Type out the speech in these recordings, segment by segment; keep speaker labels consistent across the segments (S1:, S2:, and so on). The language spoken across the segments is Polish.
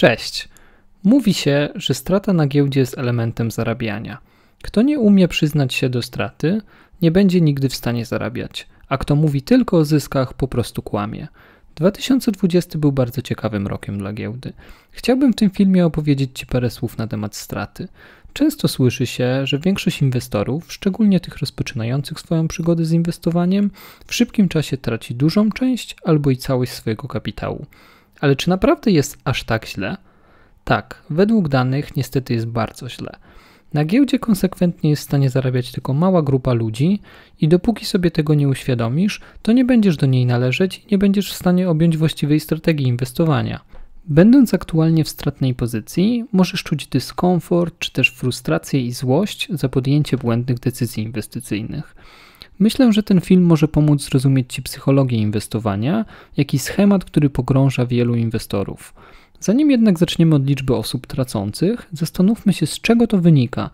S1: Cześć. Mówi się, że strata na giełdzie jest elementem zarabiania. Kto nie umie przyznać się do straty, nie będzie nigdy w stanie zarabiać, a kto mówi tylko o zyskach, po prostu kłamie. 2020 był bardzo ciekawym rokiem dla giełdy. Chciałbym w tym filmie opowiedzieć Ci parę słów na temat straty. Często słyszy się, że większość inwestorów, szczególnie tych rozpoczynających swoją przygodę z inwestowaniem, w szybkim czasie traci dużą część albo i całość swojego kapitału. Ale czy naprawdę jest aż tak źle? Tak, według danych niestety jest bardzo źle. Na giełdzie konsekwentnie jest w stanie zarabiać tylko mała grupa ludzi i dopóki sobie tego nie uświadomisz, to nie będziesz do niej należeć i nie będziesz w stanie objąć właściwej strategii inwestowania. Będąc aktualnie w stratnej pozycji, możesz czuć dyskomfort czy też frustrację i złość za podjęcie błędnych decyzji inwestycyjnych. Myślę, że ten film może pomóc zrozumieć Ci psychologię inwestowania, jak i schemat, który pogrąża wielu inwestorów. Zanim jednak zaczniemy od liczby osób tracących, zastanówmy się z czego to wynika.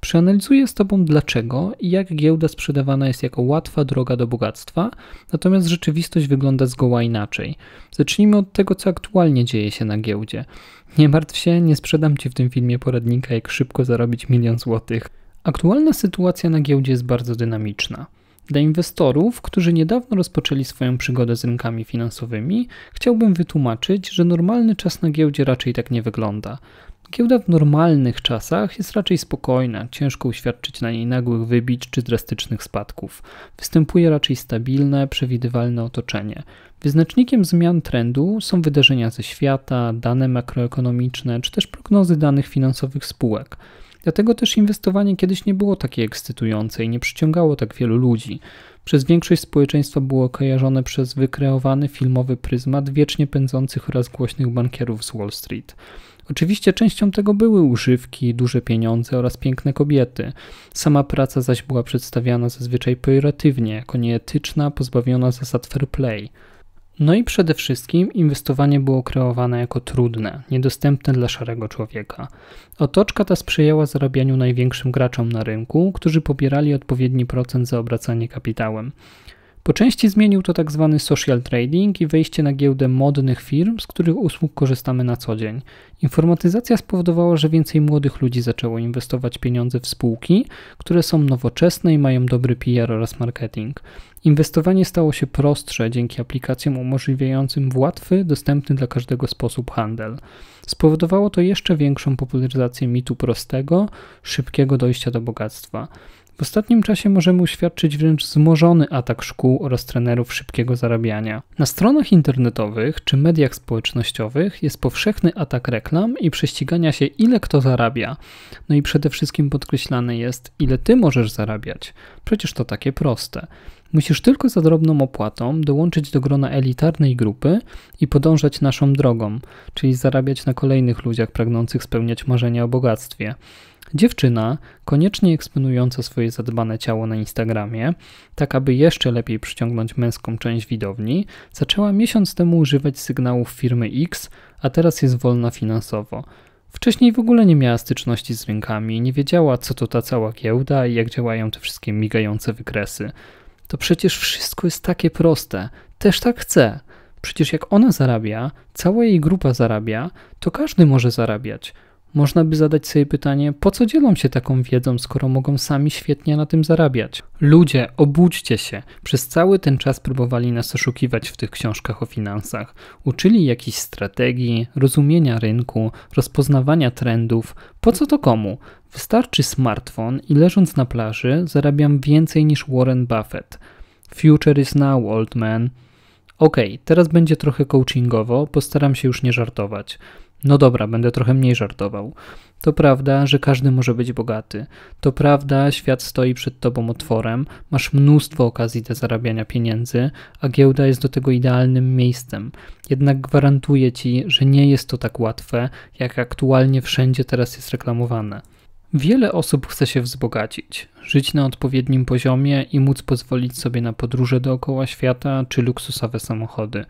S1: Przeanalizuję z Tobą dlaczego i jak giełda sprzedawana jest jako łatwa droga do bogactwa, natomiast rzeczywistość wygląda zgoła inaczej. Zacznijmy od tego, co aktualnie dzieje się na giełdzie. Nie martw się, nie sprzedam Ci w tym filmie poradnika, jak szybko zarobić milion złotych. Aktualna sytuacja na giełdzie jest bardzo dynamiczna. Dla inwestorów, którzy niedawno rozpoczęli swoją przygodę z rynkami finansowymi, chciałbym wytłumaczyć, że normalny czas na giełdzie raczej tak nie wygląda. Giełda w normalnych czasach jest raczej spokojna, ciężko uświadczyć na niej nagłych wybić czy drastycznych spadków. Występuje raczej stabilne, przewidywalne otoczenie. Wyznacznikiem zmian trendu są wydarzenia ze świata, dane makroekonomiczne czy też prognozy danych finansowych spółek. Dlatego też inwestowanie kiedyś nie było takie ekscytujące i nie przyciągało tak wielu ludzi. Przez większość społeczeństwa było kojarzone przez wykreowany filmowy pryzmat wiecznie pędzących oraz głośnych bankierów z Wall Street. Oczywiście częścią tego były używki, duże pieniądze oraz piękne kobiety. Sama praca zaś była przedstawiana zazwyczaj pejoratywnie, jako nieetyczna, pozbawiona zasad fair play. No i przede wszystkim inwestowanie było kreowane jako trudne, niedostępne dla szarego człowieka. Otoczka ta sprzyjała zarabianiu największym graczom na rynku, którzy pobierali odpowiedni procent za obracanie kapitałem. Po części zmienił to tak zwany social trading i wejście na giełdę modnych firm, z których usług korzystamy na co dzień. Informatyzacja spowodowała, że więcej młodych ludzi zaczęło inwestować pieniądze w spółki, które są nowoczesne i mają dobry PR oraz marketing. Inwestowanie stało się prostsze dzięki aplikacjom umożliwiającym w łatwy, dostępny dla każdego sposób handel. Spowodowało to jeszcze większą popularyzację mitu prostego, szybkiego dojścia do bogactwa. W ostatnim czasie możemy uświadczyć wręcz wzmożony atak szkół oraz trenerów szybkiego zarabiania. Na stronach internetowych czy mediach społecznościowych jest powszechny atak reklam i prześcigania się, ile kto zarabia. No i przede wszystkim podkreślane jest, ile ty możesz zarabiać. Przecież to takie proste. Musisz tylko za drobną opłatą dołączyć do grona elitarnej grupy i podążać naszą drogą, czyli zarabiać na kolejnych ludziach pragnących spełniać marzenia o bogactwie. Dziewczyna, koniecznie eksponująca swoje zadbane ciało na Instagramie, tak aby jeszcze lepiej przyciągnąć męską część widowni, zaczęła miesiąc temu używać sygnałów firmy X, a teraz jest wolna finansowo. Wcześniej w ogóle nie miała styczności z rynkami, nie wiedziała co to ta cała giełda i jak działają te wszystkie migające wykresy. To przecież wszystko jest takie proste. Też tak chce. Przecież jak ona zarabia, cała jej grupa zarabia, to każdy może zarabiać. Można by zadać sobie pytanie, po co dzielą się taką wiedzą, skoro mogą sami świetnie na tym zarabiać? Ludzie, obudźcie się! Przez cały ten czas próbowali nas oszukiwać w tych książkach o finansach. Uczyli jakichś strategii, rozumienia rynku, rozpoznawania trendów. Po co to komu? Wystarczy smartfon i leżąc na plaży zarabiam więcej niż Warren Buffett. Future is now, old man. Okej, okay, teraz będzie trochę coachingowo, postaram się już nie żartować. No dobra, będę trochę mniej żartował. To prawda, że każdy może być bogaty. To prawda, świat stoi przed tobą otworem, masz mnóstwo okazji do zarabiania pieniędzy, a giełda jest do tego idealnym miejscem. Jednak gwarantuję ci, że nie jest to tak łatwe, jak aktualnie wszędzie teraz jest reklamowane. Wiele osób chce się wzbogacić, żyć na odpowiednim poziomie i móc pozwolić sobie na podróże dookoła świata czy luksusowe samochody.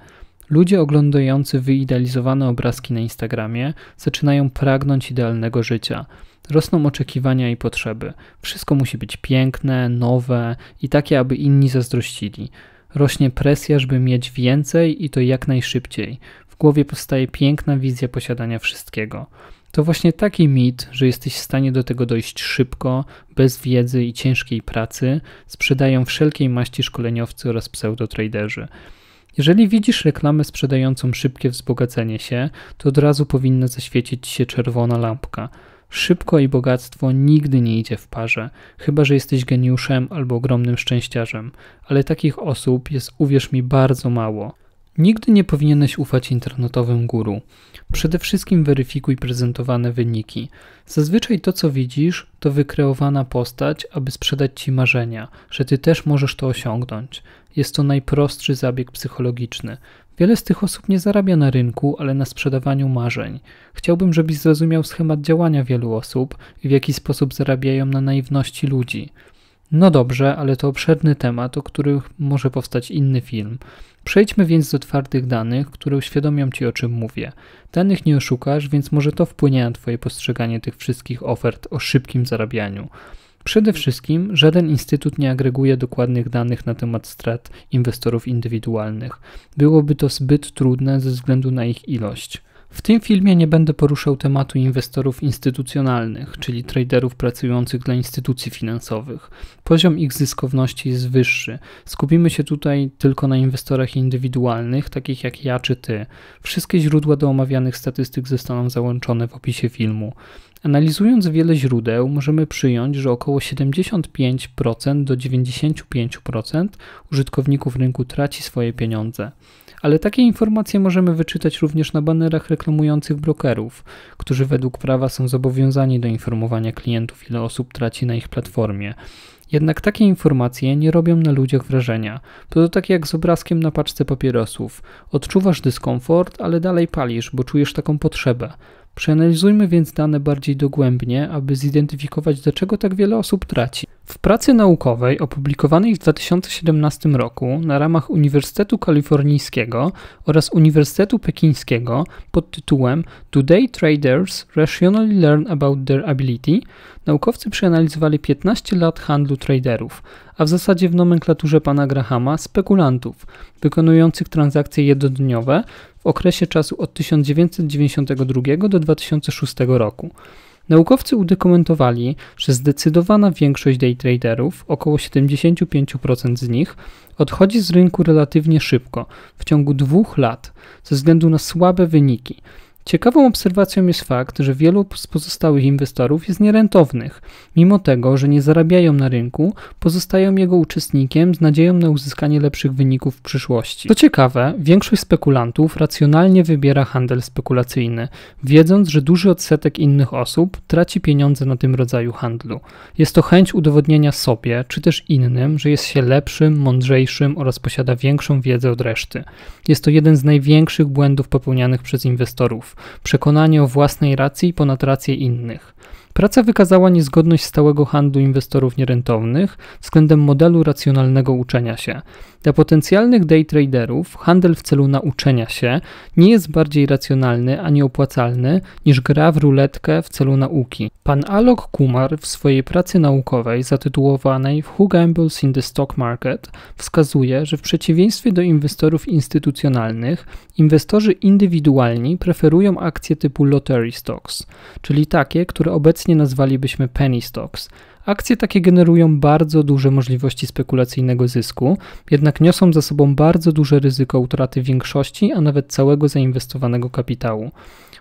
S1: Ludzie oglądający wyidealizowane obrazki na Instagramie zaczynają pragnąć idealnego życia. Rosną oczekiwania i potrzeby. Wszystko musi być piękne, nowe i takie, aby inni zazdrościli. Rośnie presja, żeby mieć więcej i to jak najszybciej. W głowie powstaje piękna wizja posiadania wszystkiego. To właśnie taki mit, że jesteś w stanie do tego dojść szybko, bez wiedzy i ciężkiej pracy, sprzedają wszelkiej maści szkoleniowcy oraz pseudotraderzy. traderzy jeżeli widzisz reklamę sprzedającą szybkie wzbogacenie się, to od razu powinna zaświecić się czerwona lampka. Szybko i bogactwo nigdy nie idzie w parze, chyba że jesteś geniuszem albo ogromnym szczęściarzem, ale takich osób jest, uwierz mi, bardzo mało. Nigdy nie powinieneś ufać internetowym guru. Przede wszystkim weryfikuj prezentowane wyniki. Zazwyczaj to, co widzisz, to wykreowana postać, aby sprzedać ci marzenia, że ty też możesz to osiągnąć. Jest to najprostszy zabieg psychologiczny. Wiele z tych osób nie zarabia na rynku, ale na sprzedawaniu marzeń. Chciałbym, żebyś zrozumiał schemat działania wielu osób i w jaki sposób zarabiają na naiwności ludzi. No dobrze, ale to obszerny temat, o którym może powstać inny film. Przejdźmy więc do twardych danych, które uświadomią Ci o czym mówię. Danych nie oszukasz, więc może to wpłynie na Twoje postrzeganie tych wszystkich ofert o szybkim zarabianiu. Przede wszystkim żaden instytut nie agreguje dokładnych danych na temat strat inwestorów indywidualnych. Byłoby to zbyt trudne ze względu na ich ilość. W tym filmie nie będę poruszał tematu inwestorów instytucjonalnych, czyli traderów pracujących dla instytucji finansowych. Poziom ich zyskowności jest wyższy. Skupimy się tutaj tylko na inwestorach indywidualnych, takich jak ja czy ty. Wszystkie źródła do omawianych statystyk zostaną załączone w opisie filmu. Analizując wiele źródeł, możemy przyjąć, że około 75% do 95% użytkowników rynku traci swoje pieniądze. Ale takie informacje możemy wyczytać również na banerach reklamujących brokerów, którzy według prawa są zobowiązani do informowania klientów, ile osób traci na ich platformie. Jednak takie informacje nie robią na ludziach wrażenia. To, to tak jak z obrazkiem na paczce papierosów. Odczuwasz dyskomfort, ale dalej palisz, bo czujesz taką potrzebę. Przeanalizujmy więc dane bardziej dogłębnie, aby zidentyfikować, dlaczego tak wiele osób traci pracy naukowej opublikowanej w 2017 roku na ramach Uniwersytetu Kalifornijskiego oraz Uniwersytetu Pekińskiego pod tytułem Do Traders Rationally Learn About Their Ability naukowcy przeanalizowali 15 lat handlu traderów, a w zasadzie w nomenklaturze pana Grahama spekulantów wykonujących transakcje jednodniowe w okresie czasu od 1992 do 2006 roku. Naukowcy udokumentowali, że zdecydowana większość daytraderów, około 75% z nich, odchodzi z rynku relatywnie szybko, w ciągu dwóch lat, ze względu na słabe wyniki Ciekawą obserwacją jest fakt, że wielu z pozostałych inwestorów jest nierentownych. Mimo tego, że nie zarabiają na rynku, pozostają jego uczestnikiem z nadzieją na uzyskanie lepszych wyników w przyszłości. Co ciekawe, większość spekulantów racjonalnie wybiera handel spekulacyjny, wiedząc, że duży odsetek innych osób traci pieniądze na tym rodzaju handlu. Jest to chęć udowodnienia sobie, czy też innym, że jest się lepszym, mądrzejszym oraz posiada większą wiedzę od reszty. Jest to jeden z największych błędów popełnianych przez inwestorów przekonanie o własnej racji ponad rację innych. Praca wykazała niezgodność stałego handlu inwestorów nierentownych względem modelu racjonalnego uczenia się. Dla potencjalnych day traderów handel w celu nauczenia się nie jest bardziej racjonalny ani opłacalny niż gra w ruletkę w celu nauki. Pan Alok Kumar w swojej pracy naukowej zatytułowanej Who Gambles in the Stock Market wskazuje, że w przeciwieństwie do inwestorów instytucjonalnych, inwestorzy indywidualni preferują akcje typu lottery stocks, czyli takie, które obecnie obecnie nazwalibyśmy penny stocks. Akcje takie generują bardzo duże możliwości spekulacyjnego zysku, jednak niosą za sobą bardzo duże ryzyko utraty większości, a nawet całego zainwestowanego kapitału.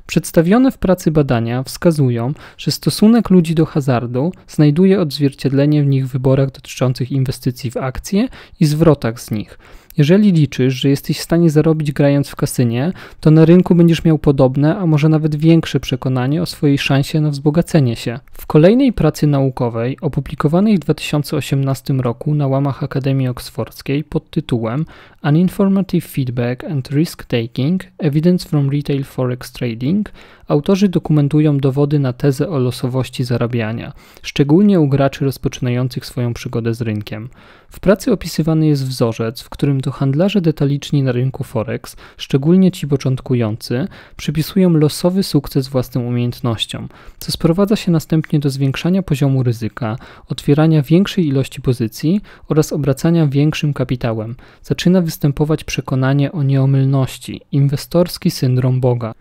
S1: Przedstawione w pracy badania wskazują, że stosunek ludzi do hazardu znajduje odzwierciedlenie w nich wyborach dotyczących inwestycji w akcje i zwrotach z nich. Jeżeli liczysz, że jesteś w stanie zarobić grając w kasynie, to na rynku będziesz miał podobne, a może nawet większe przekonanie o swojej szansie na wzbogacenie się. W kolejnej pracy naukowej, opublikowanej w 2018 roku na łamach Akademii Oksfordzkiej pod tytułem An Informative Feedback and Risk Taking Evidence from Retail Forex Trading, autorzy dokumentują dowody na tezę o losowości zarabiania, szczególnie u graczy rozpoczynających swoją przygodę z rynkiem. W pracy opisywany jest wzorzec, w którym to handlarze detaliczni na rynku Forex, szczególnie ci początkujący, przypisują losowy sukces własnym umiejętnościom, co sprowadza się następnie do zwiększania poziomu ryzyka, otwierania większej ilości pozycji oraz obracania większym kapitałem. Zaczyna występować przekonanie o nieomylności, inwestorski syndrom Boga.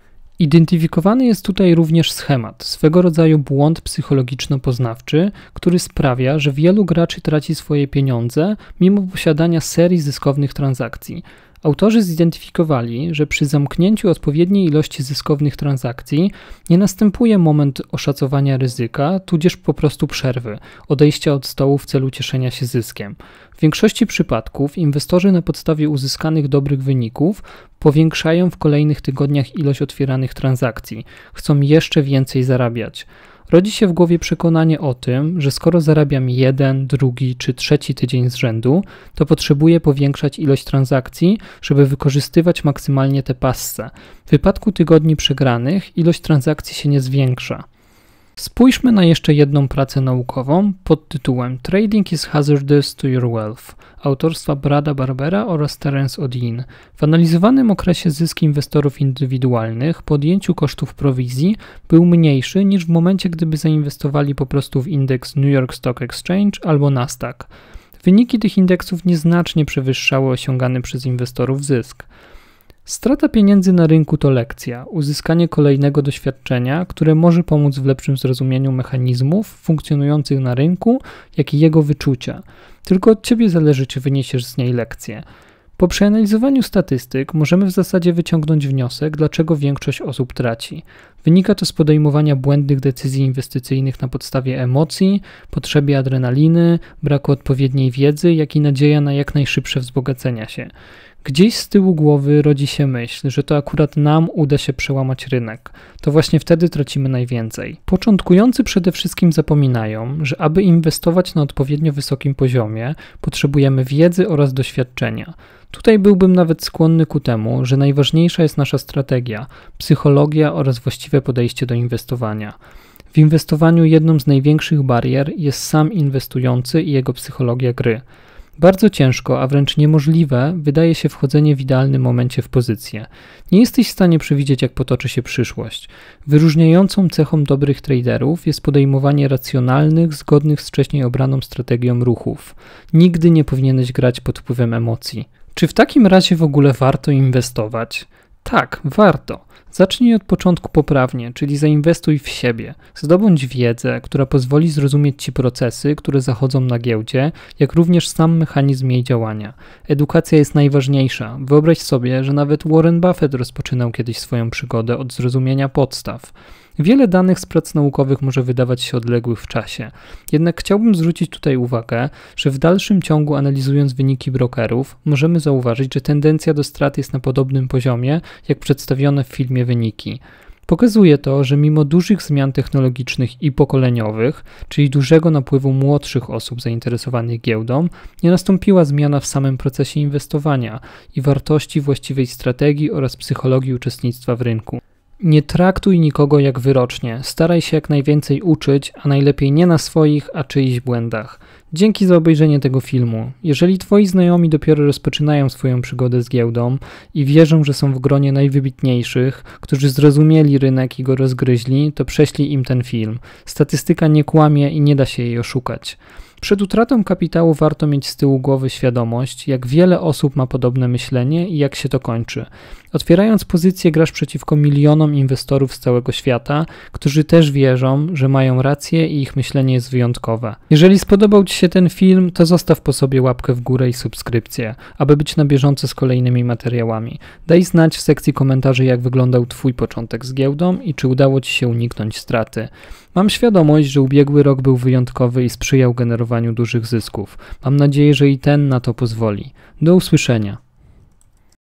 S1: Identyfikowany jest tutaj również schemat, swego rodzaju błąd psychologiczno-poznawczy, który sprawia, że wielu graczy traci swoje pieniądze mimo posiadania serii zyskownych transakcji. Autorzy zidentyfikowali, że przy zamknięciu odpowiedniej ilości zyskownych transakcji nie następuje moment oszacowania ryzyka, tudzież po prostu przerwy, odejścia od stołu w celu cieszenia się zyskiem. W większości przypadków inwestorzy na podstawie uzyskanych dobrych wyników powiększają w kolejnych tygodniach ilość otwieranych transakcji, chcą jeszcze więcej zarabiać rodzi się w głowie przekonanie o tym, że skoro zarabiam jeden, drugi czy trzeci tydzień z rzędu, to potrzebuję powiększać ilość transakcji, żeby wykorzystywać maksymalnie te pasce. W wypadku tygodni przegranych ilość transakcji się nie zwiększa. Spójrzmy na jeszcze jedną pracę naukową pod tytułem Trading is Hazardous to Your Wealth autorstwa Brada Barbera oraz Terence Odin. W analizowanym okresie zysk inwestorów indywidualnych po odjęciu kosztów prowizji był mniejszy niż w momencie, gdyby zainwestowali po prostu w indeks New York Stock Exchange albo Nasdaq. Wyniki tych indeksów nieznacznie przewyższały osiągany przez inwestorów zysk. Strata pieniędzy na rynku to lekcja, uzyskanie kolejnego doświadczenia, które może pomóc w lepszym zrozumieniu mechanizmów funkcjonujących na rynku, jak i jego wyczucia. Tylko od ciebie zależy, czy wyniesiesz z niej lekcję. Po przeanalizowaniu statystyk możemy w zasadzie wyciągnąć wniosek, dlaczego większość osób traci. Wynika to z podejmowania błędnych decyzji inwestycyjnych na podstawie emocji, potrzeby adrenaliny, braku odpowiedniej wiedzy, jak i nadzieja na jak najszybsze wzbogacenia się. Gdzieś z tyłu głowy rodzi się myśl, że to akurat nam uda się przełamać rynek. To właśnie wtedy tracimy najwięcej. Początkujący przede wszystkim zapominają, że aby inwestować na odpowiednio wysokim poziomie, potrzebujemy wiedzy oraz doświadczenia. Tutaj byłbym nawet skłonny ku temu, że najważniejsza jest nasza strategia, psychologia oraz właściwe podejście do inwestowania. W inwestowaniu jedną z największych barier jest sam inwestujący i jego psychologia gry. Bardzo ciężko, a wręcz niemożliwe wydaje się wchodzenie w idealnym momencie w pozycję. Nie jesteś w stanie przewidzieć, jak potoczy się przyszłość. Wyróżniającą cechą dobrych traderów jest podejmowanie racjonalnych, zgodnych z wcześniej obraną strategią ruchów. Nigdy nie powinieneś grać pod wpływem emocji. Czy w takim razie w ogóle warto inwestować? Tak, warto. Zacznij od początku poprawnie, czyli zainwestuj w siebie. Zdobądź wiedzę, która pozwoli zrozumieć Ci procesy, które zachodzą na giełdzie, jak również sam mechanizm jej działania. Edukacja jest najważniejsza. Wyobraź sobie, że nawet Warren Buffett rozpoczynał kiedyś swoją przygodę od zrozumienia podstaw. Wiele danych z prac naukowych może wydawać się odległych w czasie. Jednak chciałbym zwrócić tutaj uwagę, że w dalszym ciągu analizując wyniki brokerów, możemy zauważyć, że tendencja do strat jest na podobnym poziomie, jak przedstawione w filmie wyniki. Pokazuje to, że mimo dużych zmian technologicznych i pokoleniowych, czyli dużego napływu młodszych osób zainteresowanych giełdą, nie nastąpiła zmiana w samym procesie inwestowania i wartości właściwej strategii oraz psychologii uczestnictwa w rynku. Nie traktuj nikogo jak wyrocznie. Staraj się jak najwięcej uczyć, a najlepiej nie na swoich, a czyichś błędach. Dzięki za obejrzenie tego filmu. Jeżeli twoi znajomi dopiero rozpoczynają swoją przygodę z giełdą i wierzą, że są w gronie najwybitniejszych, którzy zrozumieli rynek i go rozgryźli, to prześlij im ten film. Statystyka nie kłamie i nie da się jej oszukać. Przed utratą kapitału warto mieć z tyłu głowy świadomość, jak wiele osób ma podobne myślenie i jak się to kończy. Otwierając pozycję, grasz przeciwko milionom inwestorów z całego świata, którzy też wierzą, że mają rację i ich myślenie jest wyjątkowe. Jeżeli spodobał Ci się ten film, to zostaw po sobie łapkę w górę i subskrypcję, aby być na bieżąco z kolejnymi materiałami. Daj znać w sekcji komentarzy, jak wyglądał Twój początek z giełdą i czy udało Ci się uniknąć straty. Mam świadomość, że ubiegły rok był wyjątkowy i sprzyjał generowaniu dużych zysków. Mam nadzieję, że i ten na to pozwoli. Do usłyszenia.